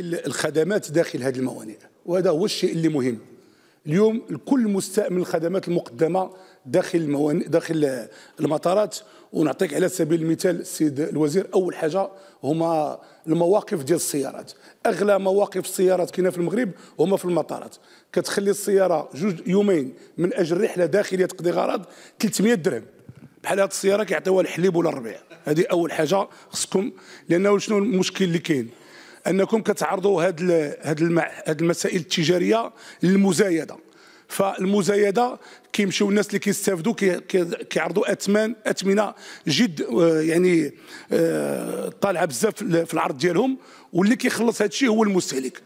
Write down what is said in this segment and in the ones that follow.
الخدمات داخل هذه الموانئ وهذا هو الشيء اللي مهم اليوم الكل مستاء من الخدمات المقدمه داخل الموانئ داخل المطارات ونعطيك على سبيل المثال السيد الوزير اول حاجه هما المواقف ديال السيارات اغلى مواقف السيارات كاينه في المغرب هما في المطارات كتخلي السياره جوج يومين من اجل رحله داخليه تقضي غرض 300 درهم بحال هاد السياره كيعطيوها الحليب ولا الربيع هذه اول حاجه خصكم لانه شنو المشكل اللي كاين انكم كتعرضوا هاد هاد هاد المسائل التجاريه للمزايده فالمزايده كيمشيو الناس اللي كيستافدوا كيعرضوا اثمان اثمنه جد آه، يعني آه، طالعه بزاف في العرض ديالهم واللي كيخلص هذا الشيء هو المستهلك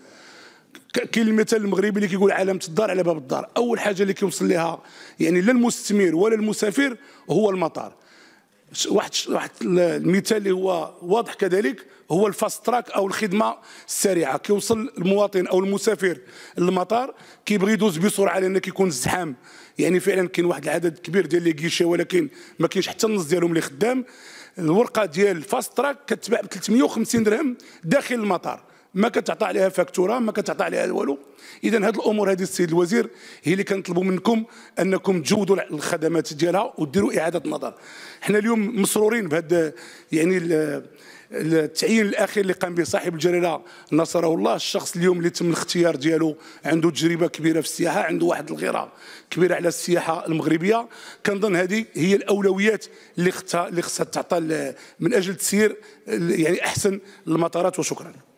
كاين المثال المغربي اللي كيقول علامه الدار على باب الدار اول حاجه اللي كيوصل لها يعني لا المستثمر ولا المسافر هو المطار واحد واحد المثال اللي هو واضح كذلك هو الفاست تراك او الخدمه السريعه كيوصل المواطن او المسافر للمطار كيبغي يدوز بسرعه لان كيكون الزحام يعني فعلا كاين واحد العدد كبير ديال لي كيشي ولكن ما كاينش حتى النص ديالهم اللي خدام الورقه ديال الفاست تراك كتباع ب 350 درهم داخل المطار ما كتعطى عليها فاكتوره ما كتعطى عليها والو اذا هذه الامور هذه السيد الوزير هي اللي كنطلبوا منكم انكم تجودوا الخدمات ديالها وديروا اعاده نظر حنا اليوم مسرورين بهذا يعني التعيين الاخير اللي قام به صاحب الجريده نصره الله الشخص اليوم اللي تم الاختيار ديالو عنده تجربه كبيره في السياحه عنده واحد الغيره كبيره على السياحه المغربيه كنظن هذه هي الاولويات اللي خصها اللي خصها تعطى من اجل تسيير يعني احسن المطارات وشكرا